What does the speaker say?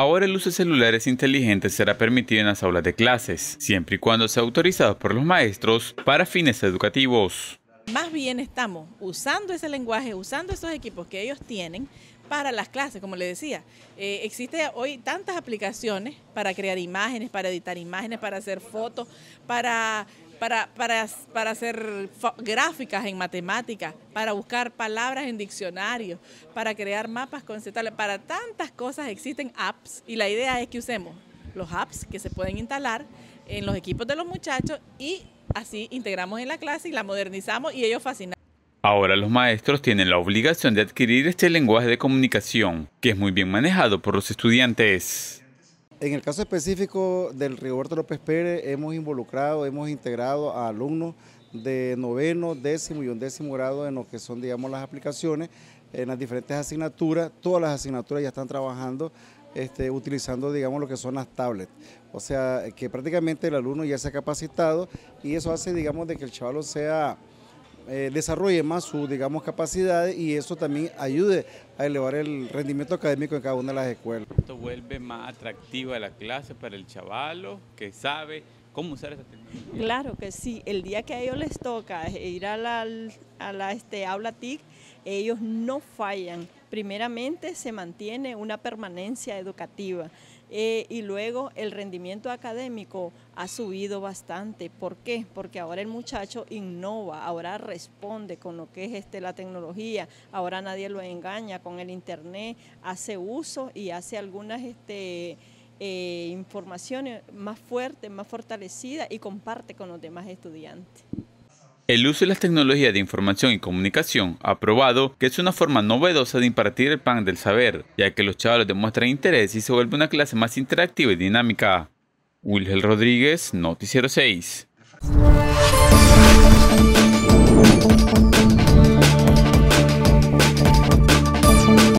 Ahora el uso de celulares inteligentes será permitido en las aulas de clases, siempre y cuando sea autorizado por los maestros para fines educativos. Más bien estamos usando ese lenguaje, usando esos equipos que ellos tienen para las clases, como le decía. existen eh, existe hoy tantas aplicaciones para crear imágenes, para editar imágenes, para hacer fotos, para, para, para, para hacer gráficas en matemáticas, para buscar palabras en diccionarios, para crear mapas conceptuales, para tantas cosas existen apps y la idea es que usemos los apps que se pueden instalar en los equipos de los muchachos y así integramos en la clase y la modernizamos y ellos fascinan. Ahora los maestros tienen la obligación de adquirir este lenguaje de comunicación, que es muy bien manejado por los estudiantes. En el caso específico del Rigoberto López Pérez, hemos involucrado, hemos integrado a alumnos de noveno, décimo y undécimo grado en lo que son, digamos, las aplicaciones, en las diferentes asignaturas. Todas las asignaturas ya están trabajando este, utilizando, digamos, lo que son las tablets. O sea, que prácticamente el alumno ya se ha capacitado y eso hace, digamos, de que el chaval sea eh, desarrolle más su, digamos, capacidad y eso también ayude a elevar el rendimiento académico en cada una de las escuelas. Esto vuelve más atractiva la clase para el chavalo que sabe cómo usar esa tecnología. Claro que sí, el día que a ellos les toca ir a la, a la este, aula TIC, ellos no fallan primeramente se mantiene una permanencia educativa eh, y luego el rendimiento académico ha subido bastante. ¿Por qué? Porque ahora el muchacho innova, ahora responde con lo que es este, la tecnología, ahora nadie lo engaña con el Internet, hace uso y hace algunas... Este, eh, informaciones más fuertes, más fortalecidas y comparte con los demás estudiantes. El uso de las tecnologías de información y comunicación ha probado que es una forma novedosa de impartir el pan del saber, ya que los chavales demuestran interés y se vuelve una clase más interactiva y dinámica. Wilhelm Rodríguez, Noticiero 6.